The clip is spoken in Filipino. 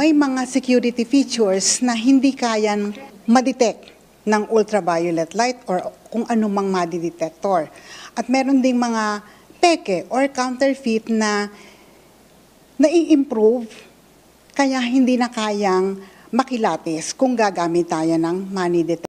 may mga security features na hindi kayang ma-detect ng ultraviolet light or kung anumang madidetector. At meron ding mga peke or counterfeit na nai-improve kaya hindi na kayang makilatis kung gagamit tayo ng money detector.